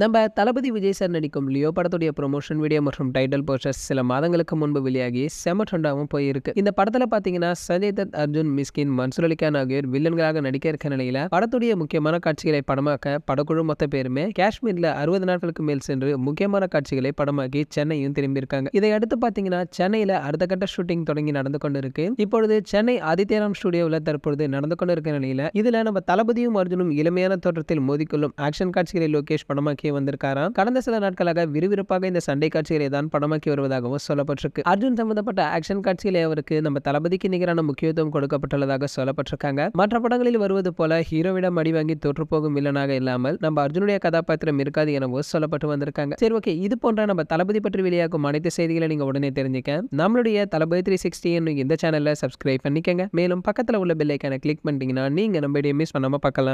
நம்ம தளபதி விஜய் சார் நடிக்கும் லியோ படத்துடைய ப்ரொமோஷன் வீடியோ மற்றும் டைட்டில் போஸ்டர்ஸ் சில மாதங்களுக்கு முன்பு வெளியாகி செம ட்ரெண்டாகவும் போயிருக்கு இந்த படத்தில் பார்த்தீங்கன்னா சஞ்சய் தத் அர்ஜுன் மிஸ்கின் மன்சூர் அலிகான் ஆகியோர் வில்லன்களாக நடிக்க இருக்க நிலையில் படத்துடைய முக்கியமான காட்சிகளை படமாக்க படக்குழு மொத்த பேருமே காஷ்மீரில் அறுபது நாட்களுக்கு மேல் சென்று முக்கியமான காட்சிகளை படமாக்கி சென்னையும் திரும்பியிருக்காங்க இதை அடுத்து பார்த்தீங்கன்னா சென்னையில் அடுத்த கட்ட ஷூட்டிங் தொடங்கி நடந்து கொண்டு இருக்கு இப்பொழுது சென்னை ஆதித்யராம் ஸ்டுடியோவில் தற்பொழுது நடந்து கொண்டு இருக்க நிலையில் இதில் நம்ம தளபதியும் அர்ஜுனும் இளமையான தோற்றத்தில் மோதிக்கொள்ளும் ஆக்ஷன் காட்சிகளை லோகேஷ் படமாக்கி படமாக்கி வந்திருக்காராம் கடந்த சில நாட்களாக விறுவிறுப்பாக இந்த சண்டை காட்சிகளை தான் படமாக்கி வருவதாகவும் சொல்லப்பட்டிருக்கு அர்ஜுன் சம்பந்தப்பட்ட ஆக்ஷன் காட்சியிலே அவருக்கு நம்ம தளபதிக்கு நிகரான முக்கியத்துவம் கொடுக்கப்பட்டுள்ளதாக சொல்லப்பட்டிருக்காங்க மற்ற படங்களில் வருவது போல ஹீரோவிடம் அடி வாங்கி தோற்றுப்போகும் வில்லனாக இல்லாமல் நம்ம அர்ஜுனுடைய கதாபாத்திரம் இருக்காது எனவும் சொல்லப்பட்டு வந்திருக்காங்க சரி ஓகே இது போன்ற நம்ம தளபதி பற்றி வெளியாகும் அனைத்து செய்திகளை நீங்க உடனே தெரிஞ்சுக்க நம்மளுடைய தளபதி த்ரீ சிக்ஸ்டி இந்த சேனல்ல சப்ஸ்கிரைப் பண்ணிக்கங்க மேலும் பக்கத்தில் உள்ள பெல்லைக்கான கிளிக் பண்ணிட்டீங்கன்னா நீங்க இடையே மிஸ் பண்ணாம பார்க்கலாம்